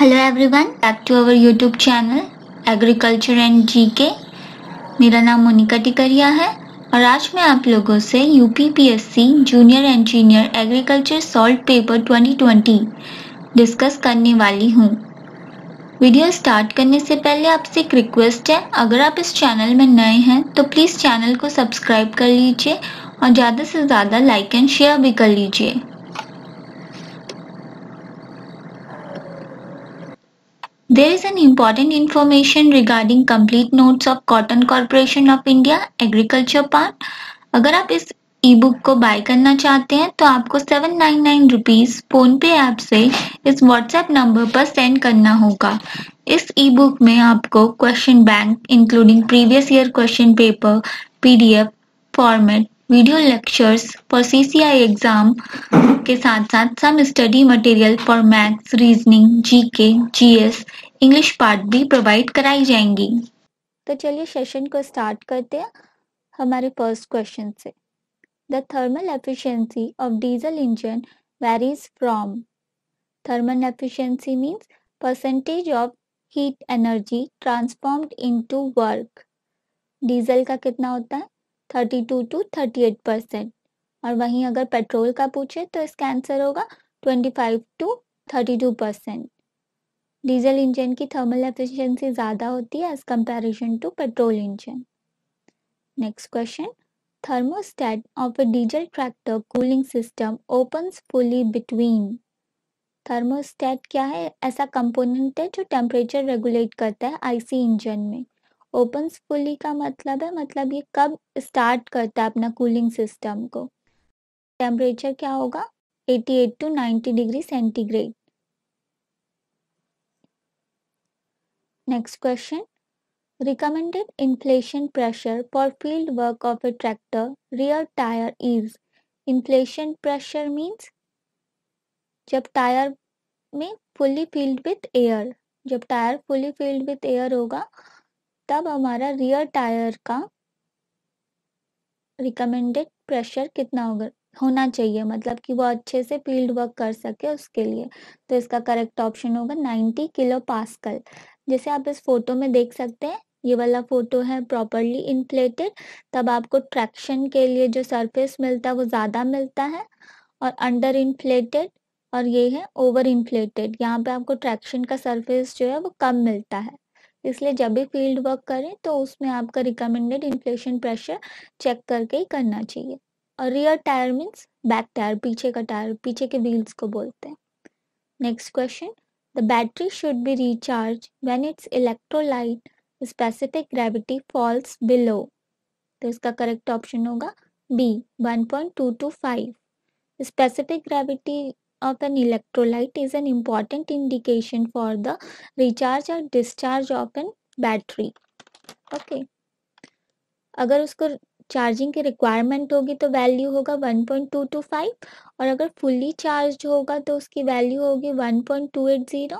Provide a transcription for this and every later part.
Hello everyone back to our YouTube channel agriculture and GK मेरा नाम मोनिका टिकरिया है और आज मैं आप लोगों से U P P S C junior engineer agriculture solved paper 2020 discuss करने वाली हूँ वीडियो स्टार्ट करने से पहले आपसे एक रिक्वेस्ट है अगर आप इस चैनल में नए हैं तो प्लीज़ चैनल को सब्सक्राइब कर लीजिए और ज़्यादा से ज़्यादा लाइक एंड शेयर भी कर लीजिए There is an important information regarding complete notes of cotton Corporation of India agriculture part अगर आप इस ई बुक को बाय करना चाहते हैं तो आपको seven nine nine rupees pay app से इस व्हाट्सएप नंबर पर सेंड करना होगा इस ई बुक में आपको question bank including previous year question paper PDF format video lectures for I exam के साथ साथ some study material for maths reasoning G K G S English part भी प्रोवाइड कराई जाएंगी तो चलिए सेशन को स्टार्ट करते हैं हमारे फर्स्ट क्वेश्चन से the thermal efficiency of diesel engine varies from thermal efficiency means percentage of heat energy transformed into work diesel का कितना होता है thirty two to thirty eight percent और वहीं अगर पेट्रोल का पूछे तो इसका आंसर होगा twenty five to thirty two percent diesel engine की थर्मल एफिशिएंसी ज़्यादा होती है as comparison to petrol engine next question thermostat of a diesel tractor cooling system open fully between thermostat क्या है ऐसा कंपोनेंट है जो टेम्परेचर रेगुलेट करता है आईसी इंजन में ओपन फुली का मतलब है मतलब ये कब स्टार्ट करता है अपना कूलिंग सिस्टम को टेम्परेचर क्या होगा 88 to 90 degree centigrade next question recommended inflation pressure for field work of a tractor rear tyre is inflation pressure means जब टायर में फुली फील्ड विथ एयर जब tyre fully filled with air होगा तब हमारा rear tyre का recommended pressure कितना होगा होना चाहिए मतलब कि वो अच्छे से फील्ड वर्क कर सके उसके लिए तो इसका करेक्ट ऑप्शन होगा 90 किलो पास्कल जैसे आप इस फोटो में देख सकते हैं ये वाला फोटो है प्रॉपरली इन्फ्लेटेड तब आपको ट्रैक्शन के लिए जो सरफेस मिलता है वो ज़्यादा मिलता है और अंडर इन्फ्लेटेड और ये है ओवर इन्फ्लेटेड यहाँ पे आपको ट्रैक्शन का सरफेस जो है वो कम मिलता है इसलिए जब भी फील्ड वर्क करें तो उसमें आपका रिकमेंडेड इन्फ्लेशन प्रेशर चेक करके ही करना चाहिए और rear tyre means back tyre पीछे का टायर पीछे के व्हील्स को बोलते हैं next question the battery should be recharge when it's electrolyte specific gravity falls below तो इसका करेक्ट ऑप्शन होगा B 1.225 specific gravity of an electrolyte is an important indication for the recharge or discharge of an battery okay okay. अगर उसको charging की requirement होगी तो value होगा 1.225 और अगर फुल्ली चार्ज होगा तो उसकी वैल्यू होगी 1.280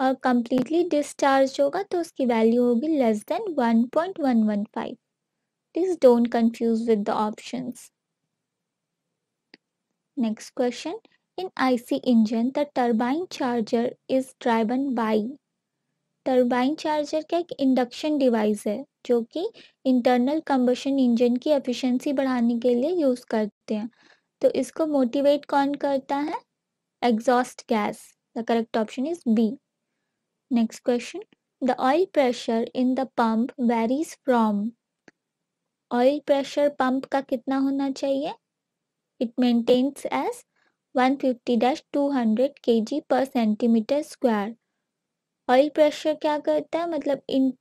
और कम्प्लीटली डिस्चार्ज होगा तो उसकी वैल्यू होगी less than 1.115 please don't confuse with the options next question In IC engine the turbine charger is driven by turbine charger का एक इंडक्शन डिवाइस है जो कि इंटरनल कम्बशन इंजन की एफिशेंसी बढ़ाने के लिए यूज़ करते हैं तो इसको मोटिवेट कौन करता है exhaust gas the correct option is B next question the oil pressure in the pump varies from oil pressure pump का कितना होना चाहिए it maintains as 150-200 kg per centimetre square oil pressure क्या करता है मतलब इन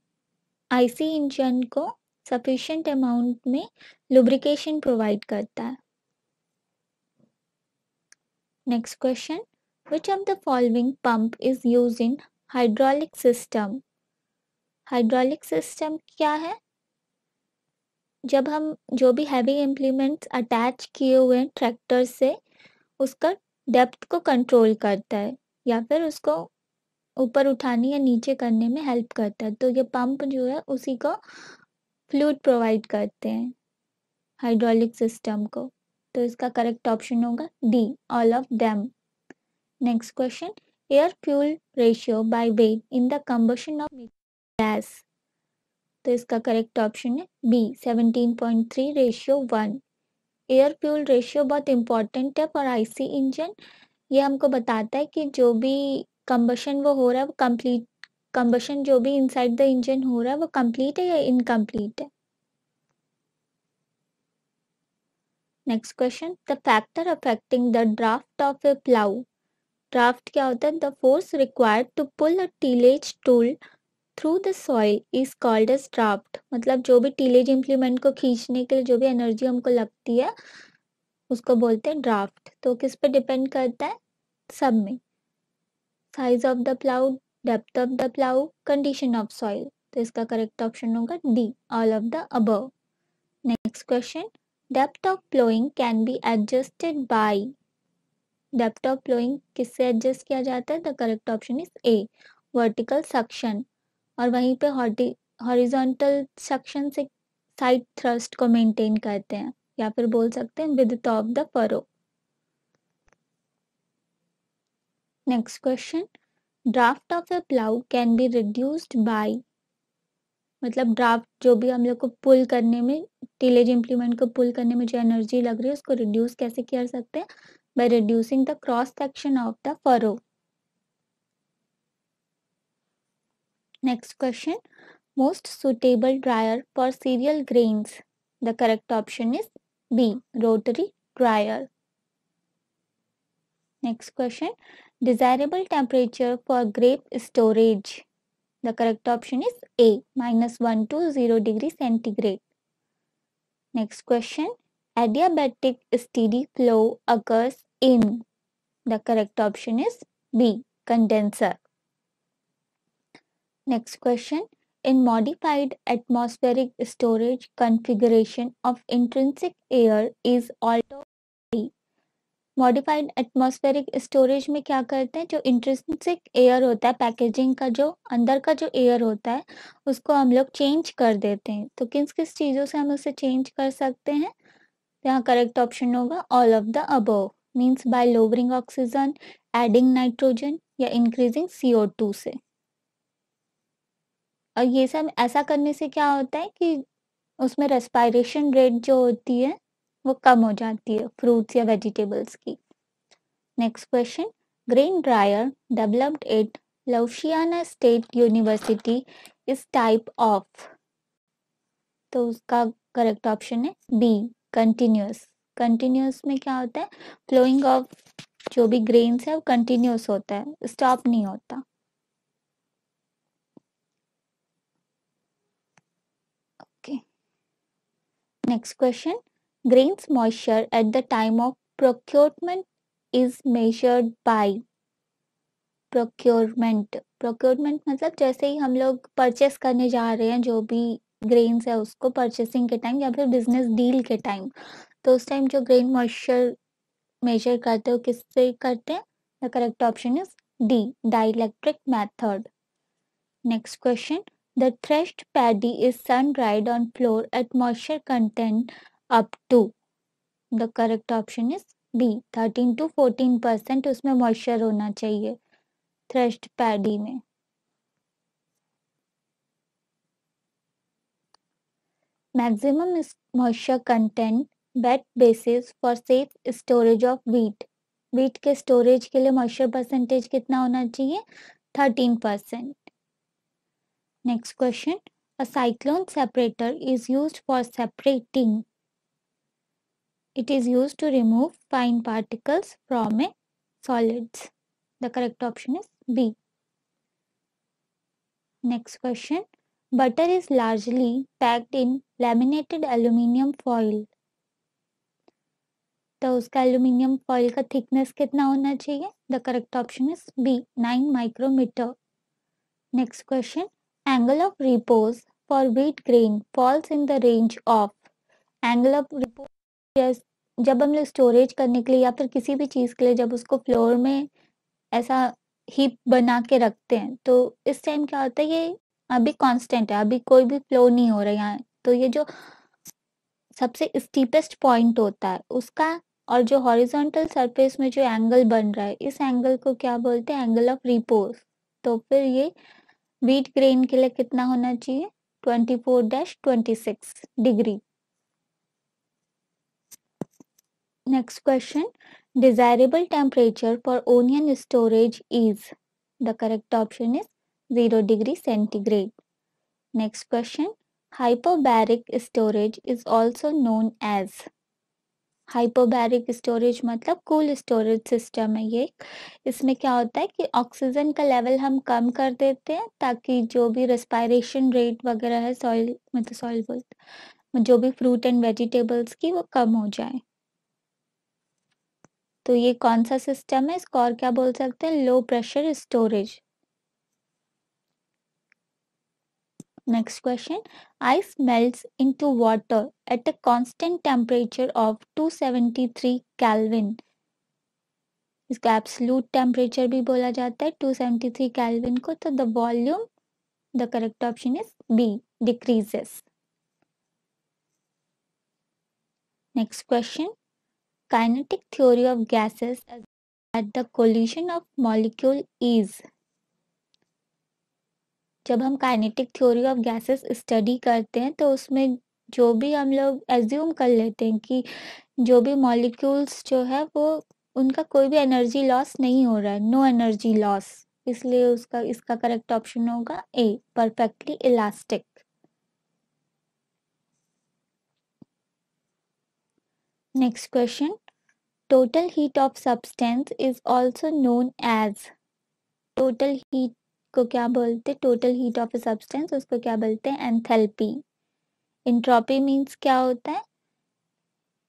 आईसी इंजन को sufficient amount में लुब्रिकेशन प्रोवाइड करता है next question which of the following pump is use in hydraulic system hydraulic system क्या है जब हम जो भी हैवी इम्प्लीमेंट्स अटैच किए हुए हैं ट्रैक्टर से उसका डेप्थ को कंट्रोल करता है या फिर उसको ऊपर उठाने या नीचे करने में हेल्प करता है तो ये पंप जो है उसी को फ्लूड प्रोवाइड करते हैं हाइड्रोलिक सिस्टम को तो इसका करेक्ट ऑप्शन होगा D all of them next question air fuel ratio by weight in the combustion of gas तो इसका करेक्ट ऑप्शन है B seventeen point three ratio one air fuel ratio बहुत important है for IC engine ये हमको बताता है कि जो भी कम्बशन वो हो रहा है वो कम्प्लीट कम्बशन जो भी इनसाइड द इंजन हो रहा है वो कम्प्लीट है या इनकम्प्लीट है next question the factor affecting the draft of a plough draft क्या होता है the force required to pull a tillage tool through the soil is called as draft मतलब जो भी टीलेज इम्प्लीमेंट को खींचने के लिए जो भी एनर्जी हमको लगती है उसको बोलते हैं ड्राफ्ट तो किस पे डिपेंड करता है सब में size of the plough depth of the plough condition of soil तो इसका करेक्ट ऑप्शन होगा डी ऑल ऑफ द अब next question depth of ploughing can be adjusted by depth of ploughing किससे एडजस्ट किया जाता है the correct option is a vertical section और वहीं पे हॉरिजॉन्टल सेक्शन से साइड थ्रस्ट को मेंटेन करते हैं या फिर बोल सकते हैं with top the furrow next question draft of a plough can be reduced by मतलब ड्राफ्ट जो भी हम लोग को पुल करने में टीलेज इम्प्लीमेंट को पुल करने में जो एनर्जी लग रही है उसको रिड्यूस कैसे कर सकते हैं by reducing the cross section of the furrow Next question. Most suitable dryer for cereal grains. The correct option is B. Rotary dryer. Next question. Desirable temperature for grape storage. The correct option is A. Minus 1 to 0 degree centigrade. Next question. Adiabatic steady flow occurs in. The correct option is B. Condenser. Next question. In modified atmospheric storage configuration of intrinsic air is also modified atmospheric storage में क्या करते हैं जो intrinsic air होता है packaging का जो अंदर का जो एयर होता है उसको हम लोग चेंज कर देते हैं तो किस किस चीज़ों से हम उसे चेंज कर सकते हैं यहाँ करेक्ट ऑप्शन होगा all of the above means by lowering oxygen adding nitrogen या इंक्रीजिंग टू से और ये सब ऐसा करने से क्या होता है कि उसमें रेस्पायरेशन रेट जो होती है वो कम हो जाती है फ्रूट्स या वेजिटेबल्स की next question grain dryer developed at Louisiana state university is type of तो उसका करेक्ट ऑप्शन है बी कंटिन्यूस कंटिन्यूस में क्या होता है फ्लोइंग ऑफ जो भी ग्रेन्स है वो कंटिन्यूस होता है स्टॉप नहीं होता next question Grains moisture at the time of procurement is measured by procurement procurement मतलब जैसे ही हम लोग परचेस करने जा रहे हैं जो भी ग्रेन्स है उसको परचेसिंग के टाइम या फिर बिजनेस डील के टाइम तो उस टाइम जो ग्रेन मॉइस्चर मेजर करते हो किससे करते हैं the correct option is D dielectric method next question The threshed paddy is sun-dried on floor at moisture content up to. The correct option is B. 13 to 14 percent उसमें moisture होना चाहिए threshed paddy में maximum moisture content wet basis for safe storage of wheat wheat के storage के लिए moisture percentage कितना होना चाहिए thirteen percent Next question. A cyclone separator is used for separating. It is used to remove fine particles from a solids. The correct option is B. Next question. Butter is largely packed in laminated aluminium foil. तो उसका aluminium foil का thickness कितना होना चाहिए the correct option is B nine micrometer next question Angle of repose for wheat grain falls in the range of angle of repose जब हम लोग storage करने के लिए या फिर किसी भी चीज़ के लिए जब उसको फ्लोर में ऐसा हीप बना के रखते हैं तो इस टाइम क्या होता है ये अभी कांस्टेंट है अभी कोई भी फ्लो नहीं हो रहा है यहाँ तो ये जो सबसे स्टीपेस्ट पॉइंट होता है उसका और जो हॉरिजॉन्टल सरफेस में जो एंगल बन रहा है इस एंगल को क्या बोलते हैं एंगल ऑफ रिपोज तो फिर ये वीट ग्रेन के लिए कितना होना चाहिए 24-26 degree next question desirable temperature for onion storage is the correct option is zero degree centigrade next question hypobaric storage is also known as hypobaric storage मतलब cool storage system है ये इसमें क्या होता है कि ऑक्सीजन का लेवल हम कम कर देते हैं ताकि जो भी रेस्पायरेशन रेट वगैरह है सॉइल मतलब सॉइल बोलते जो भी फ्रूट एंड वेजिटेबल्स की वो कम हो जाए तो ये कौन सा सिस्टम है इसको और क्या बोल सकते हैं low pressure storage Next question. Ice melts into water at a constant temperature of 273 Kelvin. This absolute temperature bhi bola jata hai, 273 Kelvin ko. So the volume, the correct option is B, decreases. Next question. Kinetic theory of gases at the collision of molecule is. जब हम kinetic theory of gases study करते हैं तो उसमें जो भी हम लोग एज्यूम कर लेते हैं कि जो भी मॉलिक्यूल्स जो है वो उनका कोई भी एनर्जी लॉस नहीं हो रहा है नो एनर्जी लॉस इसलिए उसका इसका करेक्ट ऑप्शन होगा A perfectly elastic next question total heat of substance is also known as total heat को क्या बोलते हैं total heat of a substance उसको क्या बोलते हैं एंथैल्पी इंट्रॉपी मीन्स क्या होता है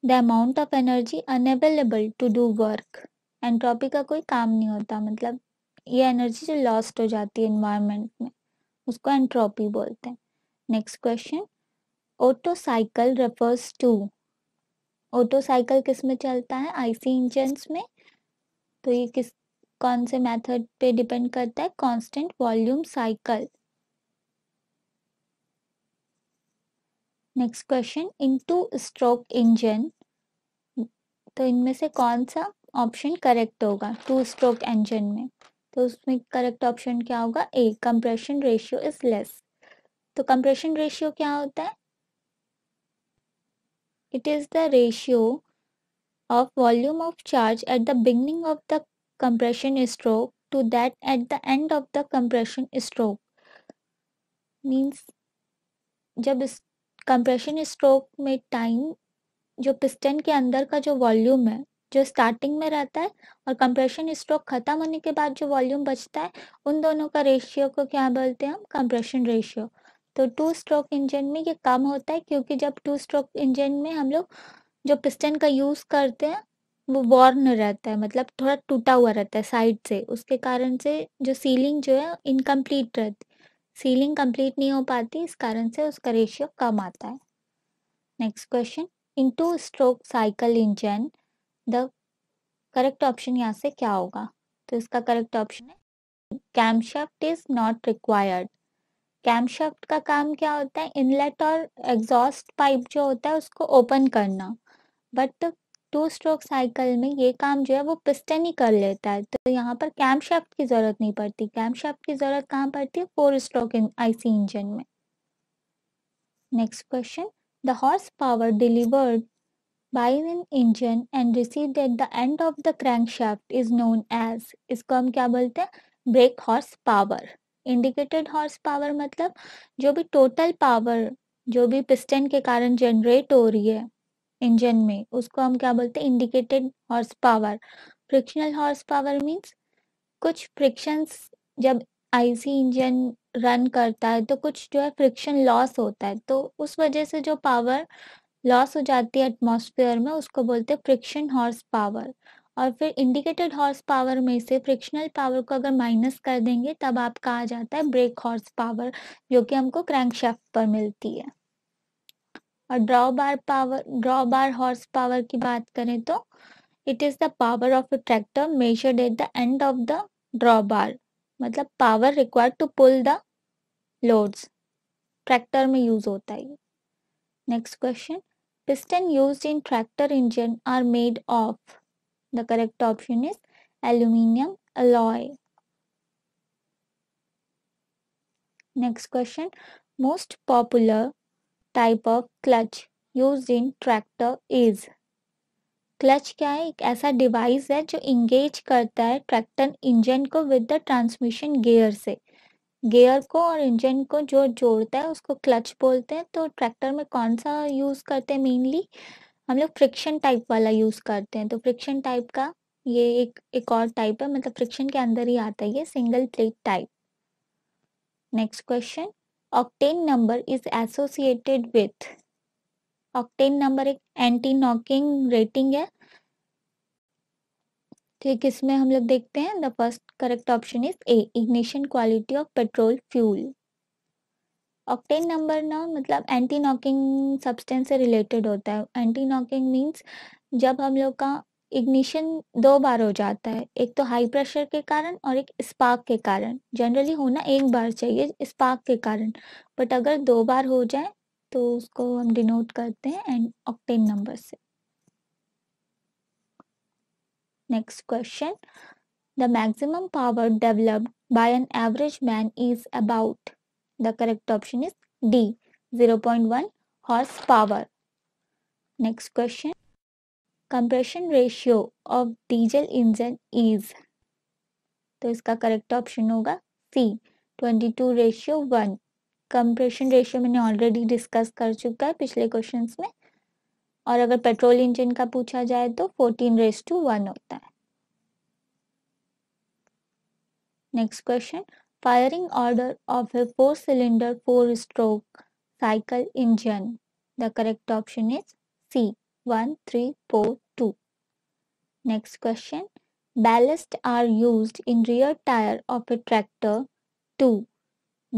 the amount of energy unable to do work entropy का कोई काम नहीं होता मतलब ये एनर्जी जो लॉस्ट हो जाती है इन्वायरमेंट में उसको एंट्रोपी बोलते हैं next question Otto cycle refers to Otto cycle किस में चलता है आईसी इंजन में तो ये किस कौन से मेथड पे डिपेंड करता है constant volume cycle next question in two stroke engine तो इनमें से कौन सा ऑप्शन करेक्ट होगा टू स्ट्रोक इंजन में तो उसमें करेक्ट ऑप्शन क्या होगा A compression ratio is less तो कंप्रेशन रेशियो क्या होता है it is the ratio of volume of charge at the beginning of the compression stroke to that at the end of the compression stroke means जब इस compression stroke में time जो piston के अंदर का जो वॉल्यूम है जो स्टार्टिंग में रहता है और कंप्रेशन स्ट्रोक खत्म होने के बाद जो वॉल्यूम बचता है उन दोनों का रेशियो को क्या बोलते हैं हम कंप्रेशन रेशियो तो टू स्ट्रोक इंजन में ये कम होता है क्योंकि जब टू स्ट्रोक इंजन में हम लोग जो पिस्टन का यूज़ करते हैं वो वॉर्न रहता है मतलब थोड़ा टूटा हुआ रहता है साइड से उसके कारण से जो सीलिंग जो है इनकम्प्लीट रहती सीलिंग कंप्लीट नहीं हो पाती इस कारण से उसका रेशियो कम आता है next question in two stroke cycle engine the correct option यहाँ से क्या होगा तो इसका करेक्ट ऑप्शन है camshaft is not required camshaft का काम क्या होता है इनलेट और एग्जॉस्ट पाइप जो होता है उसको ओपन करना बट टू स्ट्रोक साइकिल में ये काम जो है वो पिस्टन ही कर लेता है तो यहाँ पर कैम शाफ्ट की ज़रूरत नहीं पड़ती कैम शाफ्ट की ज़रूरत कहाँ पड़ती है फोर स्ट्रोक आईसी इंजन में next question the horse power delivered an engine and receive at the end of the crank shaft is known as इसको हम क्या बोलते हैं brake horse power indicated horse power मतलब जो भी टोटल पावर जो भी पिस्टन के कारण जनरेट हो रही है इंजन में उसको हम क्या बोलते हैं indicated horse power frictional horse power means कुछ फ्रिक्शंस जब आईसी इंजन रन करता है तो कुछ जो है फ्रिक्शन लॉस होता है तो उस वजह से जो पावर लॉस हो जाती है एटमॉस्फेयर में उसको बोलते हैं फ्रिक्शन हॉर्स पावर और फिर इंडिकेटेड हॉर्स पावर में से फ्रिक्शनल पावर को अगर माइनस कर देंगे तब आपका आ जाता है ब्रेक हॉर्स पावर जो कि हमको क्रैंकशाफ्ट पर मिलती है और draw bar power draw bar horse power की बात करें तो it is the power of a tractor measured at the end of the draw bar मतलब power required to pull the loads tractor में यूज होता है next question piston use in tractor engine are made of the correct option is aluminium alloy next question most popular type of clutch use in tractor is clutch क्या है एक ऐसा device है जो engage करता है ट्रैक्टर इंजन को with the transmission gear से गियर को और इंजन को जो जोड़ता है उसको क्लच बोलते हैं तो ट्रैक्टर में कौन सा यूज़ करते हैं मेनली हम लोग फ्रिक्शन टाइप वाला यूज़ करते हैं तो फ्रिक्शन टाइप का ये एक एक और टाइप है मतलब फ्रिक्शन के अंदर ही आता है ये single plate type next question octane number is associated with octane number एक एंटी नॉकिंग रेटिंग है ठीक इसमें हम लोग देखते हैं the first correct option is A ignition quality of petrol fuel octane number ना मतलब एंटी नॉकिंग सब्सटेंस से रिलेटेड होता है एंटी नॉकिंग मीन्स जब हम लोग का इग्निशन दो बार हो जाता है एक तो हाई प्रेशर के कारण और एक स्पार्क के कारण जनरली होना एक बार चाहिए स्पार्क के कारण बट अगर दो बार हो जाए तो उसको हम डिनोट करते हैं एंड ऑक्टेन नंबर से next question the maximum power developed man is about the correct option is D zero point one 0.1 power next question compression ratio of diesel engine is तो इसका करेक्ट ऑप्शन होगा C twenty two ratio one compression ratio मैंने already discuss कर चुका है पिछले question में और अगर पेट्रोल इंजन का पूछा जाए तो फोर्टीन रेस टू वन होता है next question firing order of a four cylinder four stroke cycle engine the correct option is C one three four Next question. Ballast are used in rear tire of a tractor to.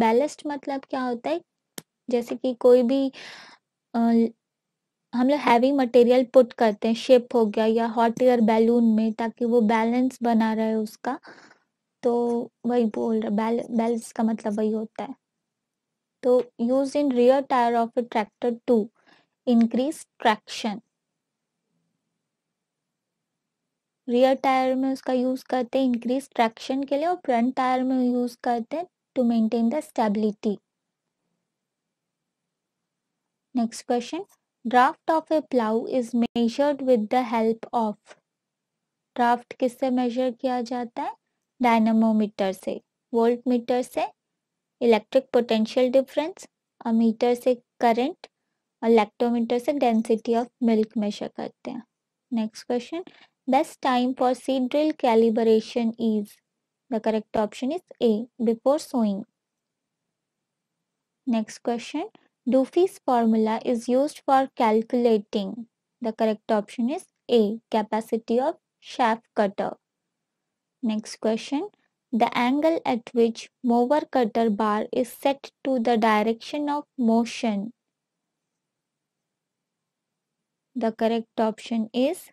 Ballast मतलब क्या होता है जैसे कि कोई भी आ, हम लोग हैवी मटेरियल पुट करते हैं शेप हो गया या हॉट एयर बैलून में ताकि वो बैलेंस बना रहे उसका तो वही बोल रहा बैल बैलेंस का मतलब वही होता है तो use in rear tyre of a tractor to increase traction rear tyre में उसका यूज़ करते हैं इंक्रीज ट्रैक्शन के लिए और फ्रंट टायर में यूज़ करते हैं to maintain the stability next question draft of a plough is measured with the help of draft किससे मेजर किया जाता है डायनामोमीटर से वोल्ट मीटर से इलेक्ट्रिक पोटेंशियल डिफरेंस और मीटर से करंट और लैक्टोमीटर से डेंसिटी ऑफ मिल्क मेजर करते हैं next question Best time for seed drill calibration is? The correct option is A. Before sowing. Next question. Duffy's formula is used for calculating. The correct option is A. Capacity of shaft cutter. Next question. The angle at which mower cutter bar is set to the direction of motion. The correct option is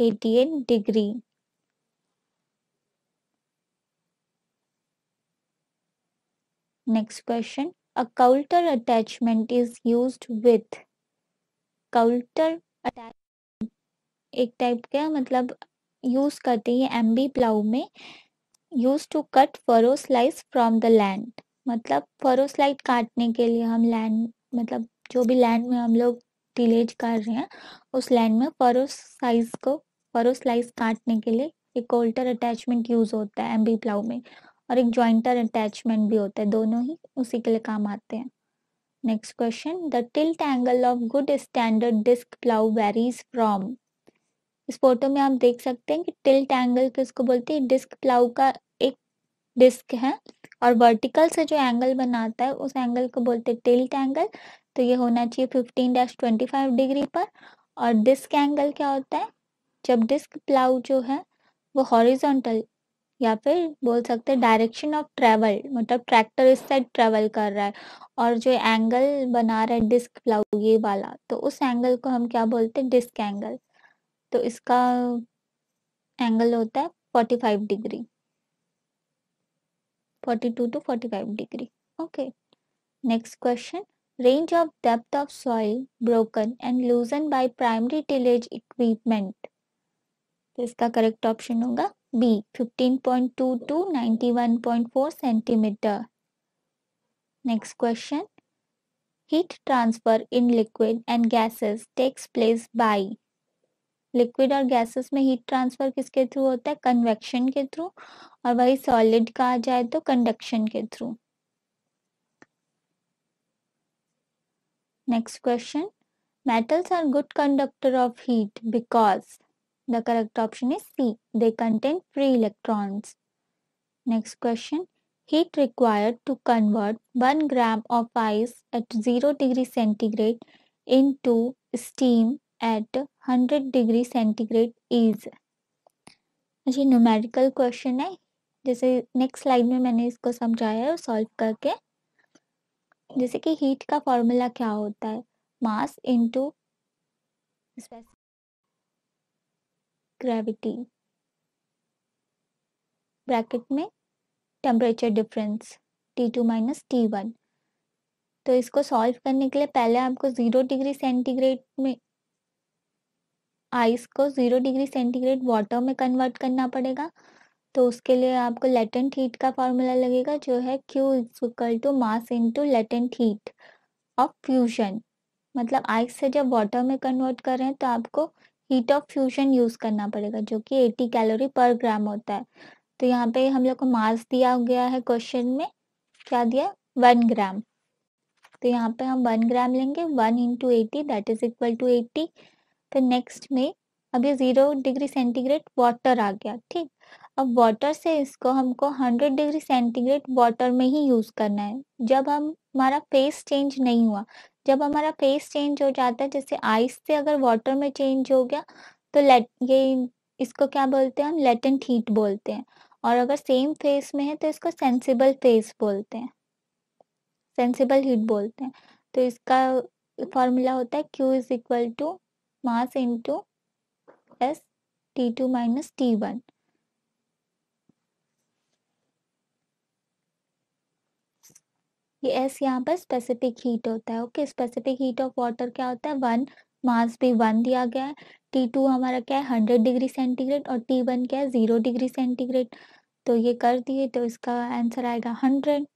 88 degree. Next question. A coulter attachment is used with. Coulter एक type का मतलब use करते हैं MB plough में use to cut furrow slice from the land मतलब furrow slide काटने के लिए हम लैंड मतलब जो भी लैंड में हम लोग टिलेज कर रहे हैं उस लैंड में फरो साइज को और उस स्लाइस काटने के लिए एक कोल्टर अटैचमेंट यूज़ होता है एमबी प्लाउ में और एक ज्वाइंटर अटैचमेंट भी होता है दोनों ही उसी के लिए काम आते हैं next question the tilt angle of good standard disc plough varies from इस फोटो में आप देख सकते हैं कि टिल्ट एंगल किसको बोलते हैं डिस्क प्लाउ का एक डिस्क है और वर्टिकल से जो एंगल बनाता है उस एंगल को बोलते हैं टिल्ट एंगल तो ये होना चाहिए fifteen dash twenty five degree पर और डिस्क एंगल क्या होता है जब डिस्क प्लाउ जो है वो हॉरिजॉन्टल या फिर बोल सकते हैं डायरेक्शन ऑफ ट्रेवल मतलब ट्रैक्टर इस साइड ट्रेवल कर रहा है और जो एंगल बना रहा है डिस्क प्लाउ ये वाला तो उस एंगल को हम क्या बोलते हैं डिस्क एंगल तो इसका एंगल होता है forty five degree forty to to forty five degree okay next question range of depth of soil broken and loosen by primary tillage equipment तो इसका करेक्ट ऑप्शन होगा B point two four centimetre next question heat transfer in liquid and gases takes place by liquid और gases में heat transfer किसके through होता है convection के through और वही सॉलिड कहा जाए तो कंडक्शन के through next question metals are good conductor of heat because The correct option is C. They contain free electrons. Next question. Heat required to convert 1 gram of ice at 0 degree centigrade into steam at 100 degree centigrade is. ये numerical question है जैसे next slide में मैंने इसको समझाया है और solve करके जैसे कि हीट का formula क्या होता है into specific ग्रेविटी ब्रैकेट में temperature difference T two minus T one तो इसको सॉल्व करने के लिए पहले आपको ज़ीरो डिग्री सेंटीग्रेड में आइस को ज़ीरो डिग्री सेंटीग्रेड वाटर में कन्वर्ट करना पड़ेगा तो उसके लिए आपको लेटेंट हीट का फॉर्मूला लगेगा जो है Q equal to mass into latent heat of fusion मतलब आइस से जब वाटर में कन्वर्ट कर रहे हैं तो आपको हीट ऑफ फ्यूजन यूज करना पड़ेगा जो कि 80 कैलोरी पर ग्राम होता है तो यहाँ पे हम लोग को मास दिया गया है क्वेश्चन में क्या दिया वन ग्राम तो यहाँ पे हम वन ग्राम लेंगे one into eighty that is equal to eighty फिर नेक्स्ट में अब ये जीरो डिग्री सेंटीग्रेड वाटर आ गया ठीक अब वाटर से इसको हमको हंड्रेड डिग्री सेंटीग्रेड वाटर में ही यूज करना है जब हम हमारा फेस चेंज नहीं हुआ जब हमारा फेस चेंज हो जाता है जैसे आइस से अगर वाटर में चेंज हो गया तो लेट ये इसको क्या बोलते हैं हम लेटेंट हीट बोलते हैं और अगर सेम फेस में है तो इसको सेंसिबल फेस बोलते हैं सेंसिबल हीट बोलते हैं तो इसका फॉर्मूला होता है Q is equal to mass into S T two minus T one ये एस यहाँ पर स्पेसिफिक हीट होता है okay specific heat of water क्या होता है वन मास भी वन दिया गया है टी टू हमारा क्या है हंड्रेड डिग्री सेंटीग्रेड और टी वन क्या है जीरो डिग्री सेंटीग्रेड तो ये कर दिए तो इसका आंसर आएगा हंड्रेड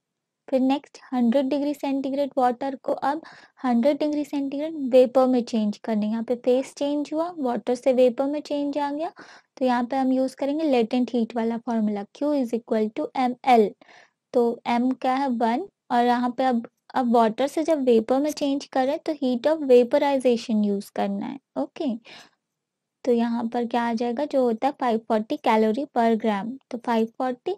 फिर next hundred degree centigrade water को अब हंड्रेड डिग्री सेंटीग्रेड वेपर में चेंज करने यहाँ पे फेस चेंज हुआ वाटर से वेपर में चेंज आ गया तो यहाँ पे हम यूज करेंगे लेटेंट हीट वाला formula Q is equal to M L तो M क्या है वन और यहाँ पे अब अब वाटर से जब वेपर में चेंज करें तो हीट ऑफ वेपराइजेशन यूज करना है ओके तो यहाँ पर क्या आ जाएगा जो होता है 540 कैलोरी पर ग्राम तो 540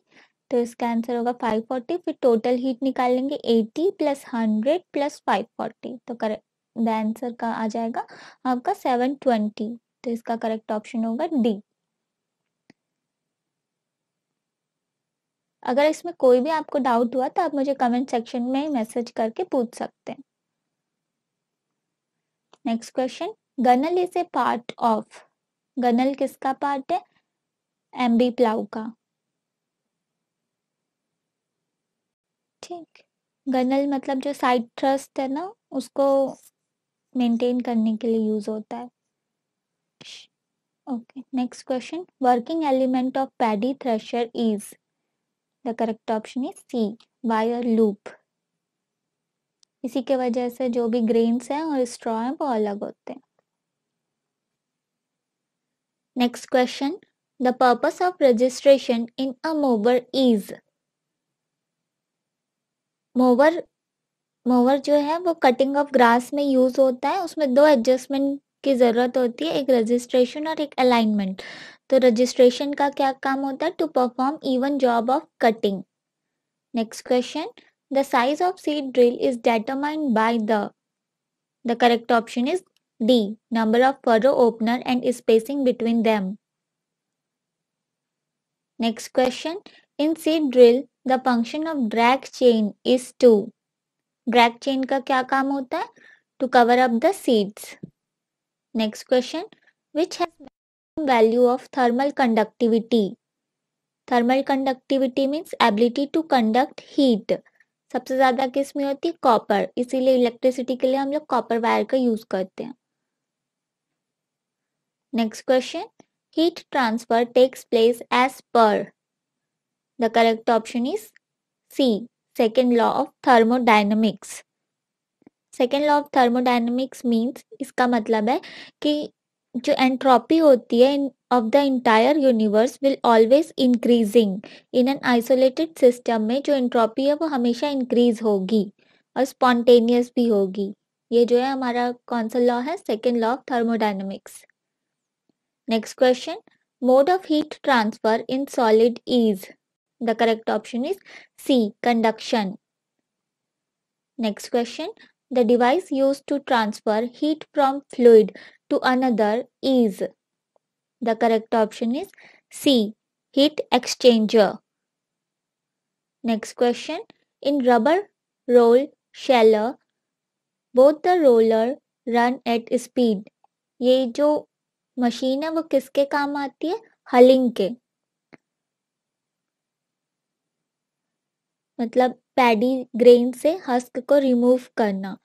तो इसका आंसर होगा 540 फिर टोटल हीट निकाल लेंगे 80 प्लस 100 प्लस 540 तो करेक्ट आंसर का आ जाएगा आपका 720 तो इसका करेक्ट ऑप्शन होगा डी अगर इसमें कोई भी आपको डाउट हुआ तो आप मुझे कमेंट सेक्शन में मैसेज करके पूछ सकते हैं next question gunnel is a part of gunnel किसका पार्ट है एम बी प्लाउ का ठीक गनल मतलब जो साइड थ्रस्ट है ना उसको मेंटेन करने के लिए यूज होता है okay next question working element of paddy thresher is the correct option is C wire loop इसी के वजह से जो भी ग्रेन्स हैं और स्ट्रॉ हैं वो अलग होते हैं next question the purpose of registration in a mower is mower mower जो है वो कटिंग ऑफ ग्रास में यूज होता है उसमें दो एडजस्टमेंट की ज़रूरत होती है एक रजिस्ट्रेशन और एक अलाइनमेंट तो रजिस्ट्रेशन का क्या काम होता है to perform even job of cutting next question the size of seed drill is determined by the the correct option is D number of furrow opener and spacing between them next question in seed drill the function of drag chain is to drag chain का क्या काम होता है to cover up the seeds next question which has value of thermal conductivity thermal conductivity means ability to conduct heat सबसे ज्यादा किस में होती है कॉपर इसीलिए इलेक्ट्रिसिटी के लिए हम लोग कॉपर वायर का यूज करते हैं next question heat transfer takes place as पर the correct option is C second law of thermodynamics second law of thermodynamics means इसका मतलब है कि जो एंट्रोपी होती है of the entire universe will always increasing in an isolated system में जो एंट्रोपी है वो हमेशा इंक्रीज होगी और स्पॉन्टेनियस भी होगी ये जो है हमारा कौन सा लॉ है second law of thermodynamics next question mode of heat transfer in solid is the correct option is C conduction next question the device use to transfer heat from fluid to another is? The correct option is C. Heat exchanger. Next question. In rubber roll sheller, both the roller run at speed. ye jo machine है वो किसके काम आती है hulling के मतलब paddy grain से husk को रिमूव करना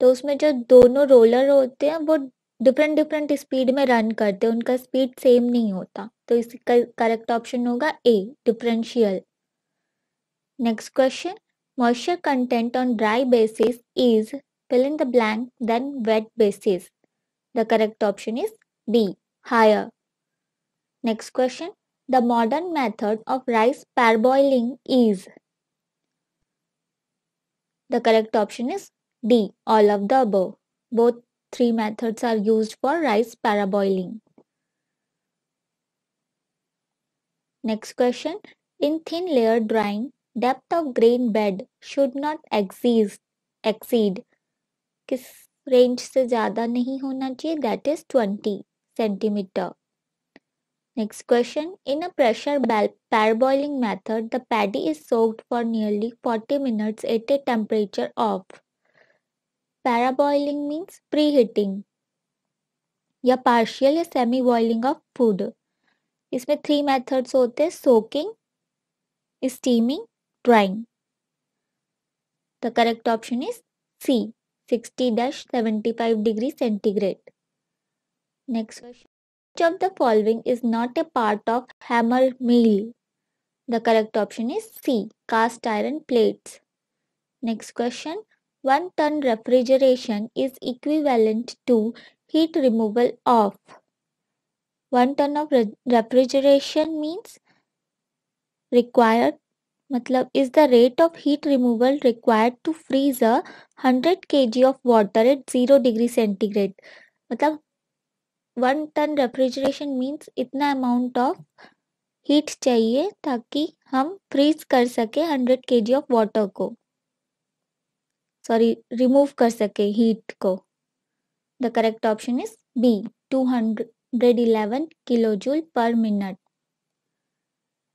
तो उसमें जो दोनों रोलर होते हैं वो डिफरेंट डिफरेंट स्पीड में रन करते उनका स्पीड सेम नहीं होता तो इसका करेक्ट ऑप्शन होगा A differential next question moisture content on dry basis is fill in the blank than wet basis the correct option is B higher next question the modern method of rice parboiling is the correct option is D all of the above both Three methods are used for rice parboiling. Next question. In thin layer drying, depth of grain bed should not exceed exceed किस range. से ज़्यादा नहीं होना चाहिए That 20 cm. Next question. In a pressure parboiling method, the paddy is soaked for nearly 40 minutes at a temperature of Paraboiling means preheating या partial या semi boiling of food इसमें three methods होते हैं soaking steaming drying the correct option is C 60-75 degree centigrade. Next question. Which of the following is not a part of hammer mill? The correct option is C. Cast iron plates. Next question. One ton refrigeration is equivalent to heat removal of. One ton of re refrigeration means required मतलब is the rate of heat removal required to freeze a 100 kg of water at 0 degree centigrade मतलब one ton refrigeration means इतना amount of heat चाहिए ताकि हम freeze कर सके hundred K G of water को sorry remove कर सके हीट को the correct option is B 211 per पर minute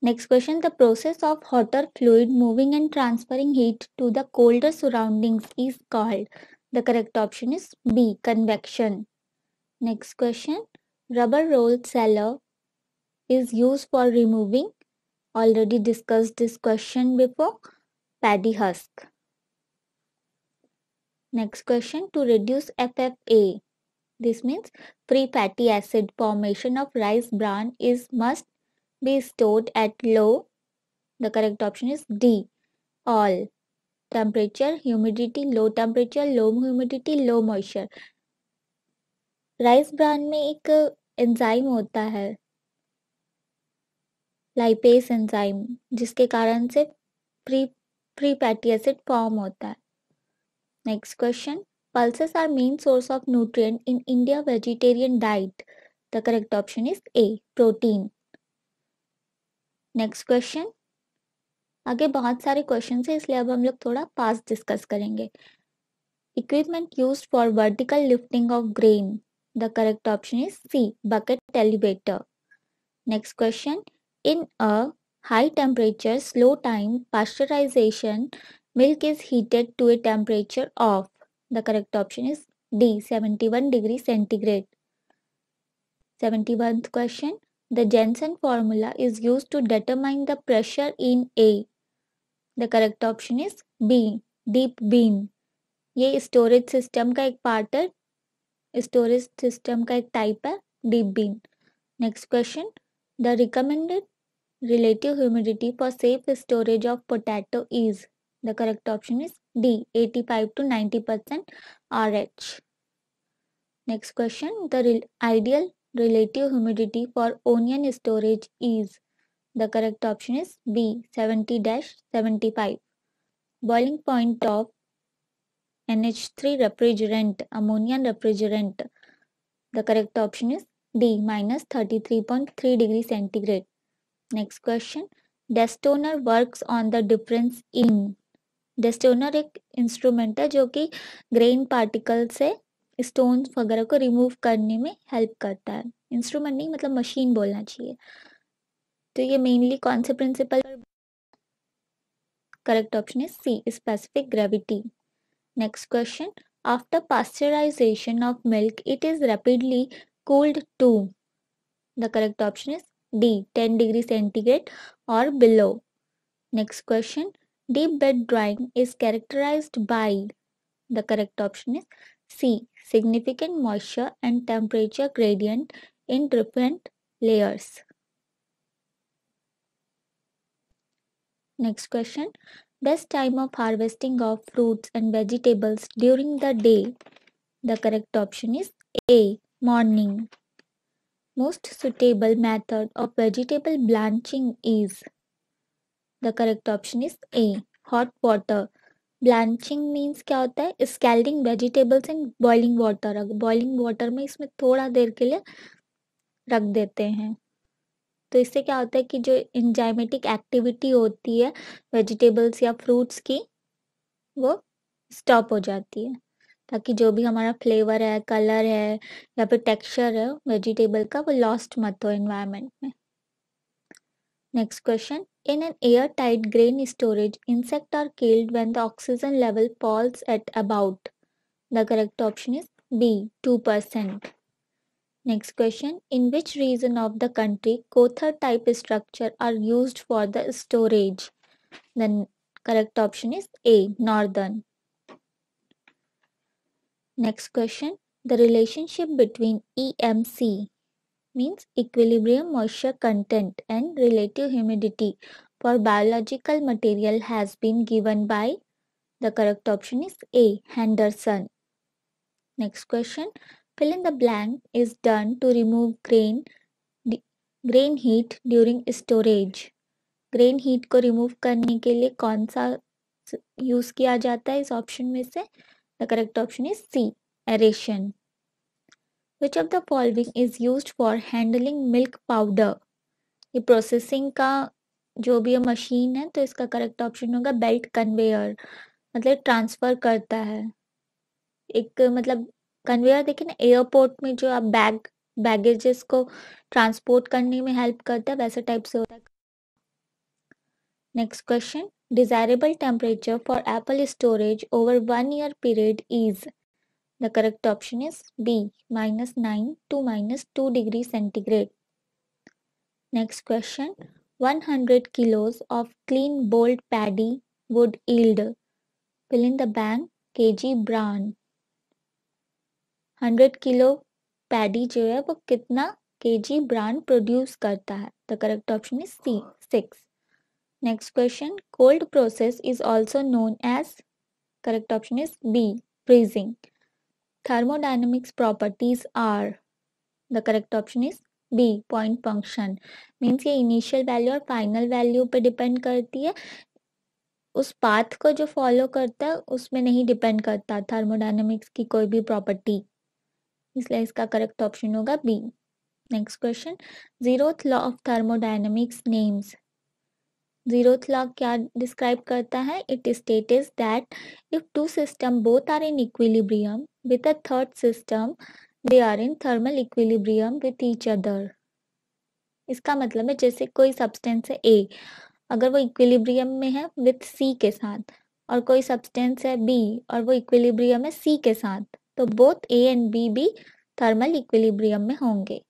next question the process of hotter moving moving and transferring heat to the colder surroundings is called the correct option is b convection next question rubber roll cellar is used for removing already discussed this question before paddy husk Next question to reduce FFA. This means free fatty acid formation of rice bran is must be stored at low. The correct option is D. All. Temperature, humidity, low temperature, low humidity, low moisture. Rice bran में एक enzyme होता है lipase enzyme जिसके कारण से pre pre fatty acid form होता है Next question. Pulses are main source of nutrient in India vegetarian diet. The correct option is A. Protein. Next question. आगे बहुत सारे क्वेश्चन है इसलिए अब हम लोग थोड़ा फास्ट डिस्कस करेंगे equipment use for vertical lifting of grain the correct option is C bucket elevator next question in a high temperature slow time pasteurization Milk is heated to a temperature of, the correct option is D, 71 degree centigrade. 71th question. The Jensen formula is used to determine the pressure in A. The correct option is B, deep bean ये storage system का एक part है storage system का एक type है deep beam Next question the recommended relative humidity for safe storage of potato is the correct option is D 85 to 90% RH. Next question the re ideal relative humidity for onion storage is the correct option is B 70-75. Boiling point of NH3 refrigerant, ammonium refrigerant. The correct option is D minus 33.3 degree centigrade. Next question. Destoner works on the difference in destoner एक instrument है जो कि grain particle से stone वगैरह को remove करने में help करता है इंस्ट्रूमेंट नहीं मतलब मशीन बोलना चाहिए तो ये मेनली कौन से principle correct option is C specific gravity next question after pasteurization of milk it is rapidly cooled to the correct option is D ten degree centigrade और below next question Deep bed drying is characterized by the correct option is C. Significant moisture and temperature gradient in different layers. Next question. Best time of harvesting of fruits and vegetables during the day. The correct option is A. Morning. Most suitable method of vegetable blanching is The correct option is A. Hot water. Blanching means क्या होता है scalding vegetables in boiling water boiling water में इसमें थोड़ा देर के लिए रख देते हैं तो इससे क्या होता है कि जो इंजाइमेटिक एक्टिविटी होती है वेजिटेबल्स या फ्रूट्स की वो स्टॉप हो जाती है ताकि जो भी हमारा फ्लेवर है कलर है या फिर टेक्सचर है वेजिटेबल का वो लॉस्ट मत हो इन्वायरमेंट में next question In an airtight grain storage, insects are killed when the oxygen level falls at about. The correct option is B 2%. Next question In which region of the country Kothar type structure are used for the storage? The correct option is A northern. Next question The relationship between EMC means equilibrium moisture content and relative humidity for biological material has been given by the correct option is A. Henderson. Next question. Fill in the blank is done to remove grain grain heat during storage. Grain heat को remove करने के लिए कौन सा use किया जाता है इस option the correct option is C. Aeration. Which of the following is use for handling milk powder ये प्रोसेसिंग का जो भी मशीन है तो इसका करेक्ट ऑप्शन होगा बेल्ट कन्वेयर मतलब ट्रांसफर करता है एक मतलब कन्वेयर देखिए ना एयरपोर्ट में जो आप बैग बैगेजेस को ट्रांसपोर्ट करने में हेल्प करता है वैसे टाइप से होता है next question desirable temperature for apple storage over one year period is The correct option is B, minus 9 to minus 2 degree centigrade. Next question, 100 kilos of clean bold paddy would yield. Fill in the blank kg bran. 100 kilo paddy jo hai, wo kitna kg bran produce karta hai. The correct option is C, 6. Next question, cold process is also known as, correct option is B, freezing. thermodynamics properties are the correct option is B point function means ये initial value और final value पर depend करती है उस path को जो follow करता है उसमें नहीं डिपेंड करता थर्मोडाइनमिक्स की कोई भी प्रॉपर्टी इसलिए इसका करेक्ट ऑप्शन होगा B next question zero law of thermodynamics names zeroth क्या डिस्क्राइब करता है it state is that if two system both are in equilibrium with a third system they are in thermal equilibrium with each other इसका मतलब है जैसे कोई substance है ए अगर वो इक्विलिब्रियम में है विथ सी के साथ और कोई सब्सटेंस है बी और वो इक्विलिब्रियम है सी के साथ तो बोथ ए एंड बी भी थर्मल इक्विलिब्रियम में होंगे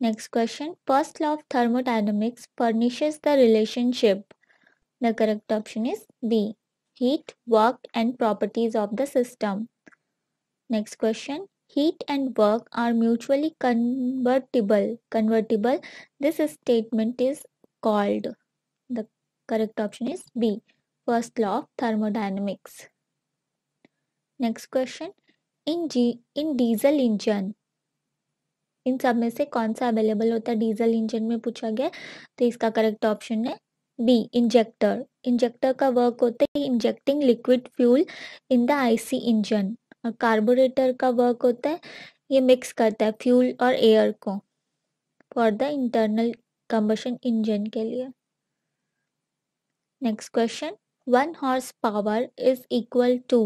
Next question. First law of thermodynamics furnishes the relationship. The correct option is B. Heat, work and properties of the system. Next question. Heat and work are mutually convertible. Convertible. This statement is called. The correct option is B. First law of thermodynamics. Next question. In, G in diesel engine, इन सब में से कौन सा available होता है diesel engine में पूछा गया तो इसका करेक्ट ऑप्शन है बी इंजेक्टर इंजेक्टर का वर्क होता है injecting liquid fuel in the IC engine और कार्बोरेटर का वर्क होता है ये मिक्स करता है फ्यूल और एयर को for the internal combustion engine के लिए next question one horse power is equal to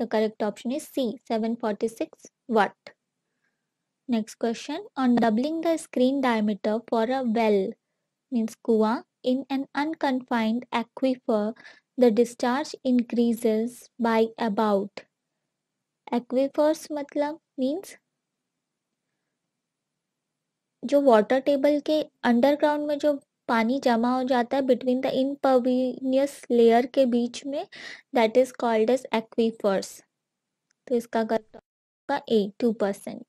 the correct option is C seven forty six watt Next question. On doubling the screen diameter for a well, means kuwa, in an unconfined aquifer, the discharge increases by about. Aquifers मतलब means जो water table के underground में जो पानी जमा हो जाता है बिटवीन द इनपवीनियस लेयर के बीच में that is called as aquifers तो इसका करेक्ट होगा A two percent